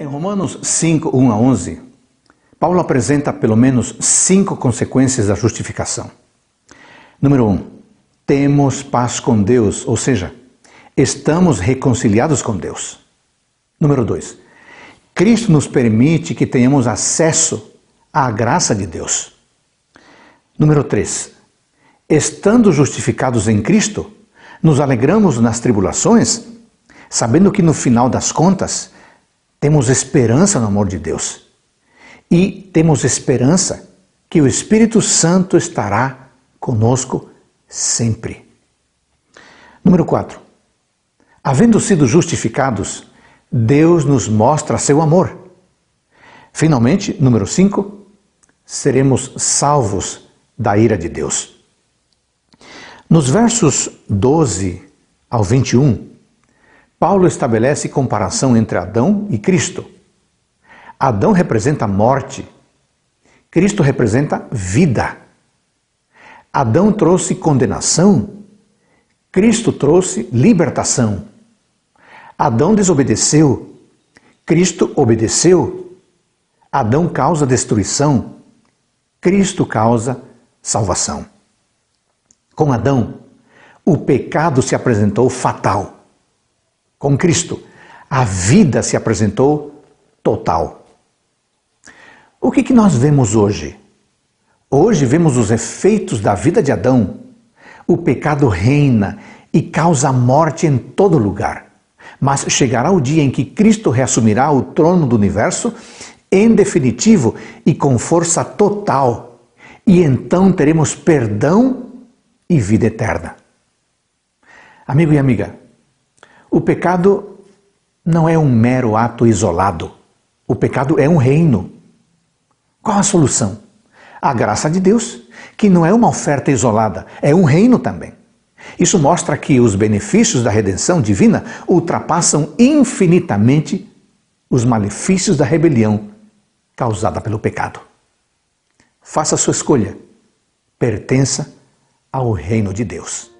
Em Romanos 5, 1 a 11, Paulo apresenta pelo menos cinco consequências da justificação. Número 1. Um, temos paz com Deus, ou seja, estamos reconciliados com Deus. Número 2. Cristo nos permite que tenhamos acesso à graça de Deus. Número 3. Estando justificados em Cristo, nos alegramos nas tribulações, sabendo que no final das contas temos esperança no amor de Deus. E temos esperança que o Espírito Santo estará conosco sempre. Número 4. Havendo sido justificados, Deus nos mostra seu amor. Finalmente, número 5, seremos salvos da ira de Deus. Nos versos 12 ao 21, Paulo estabelece comparação entre Adão e Cristo. Adão representa morte, Cristo representa vida. Adão trouxe condenação, Cristo trouxe libertação. Adão desobedeceu, Cristo obedeceu. Adão causa destruição, Cristo causa salvação. Com Adão, o pecado se apresentou fatal com Cristo, a vida se apresentou total. O que, que nós vemos hoje? Hoje vemos os efeitos da vida de Adão. O pecado reina e causa morte em todo lugar. Mas chegará o dia em que Cristo reassumirá o trono do universo em definitivo e com força total. E então teremos perdão e vida eterna. Amigo e amiga, o pecado não é um mero ato isolado. O pecado é um reino. Qual a solução? A graça de Deus, que não é uma oferta isolada, é um reino também. Isso mostra que os benefícios da redenção divina ultrapassam infinitamente os malefícios da rebelião causada pelo pecado. Faça sua escolha. Pertença ao reino de Deus.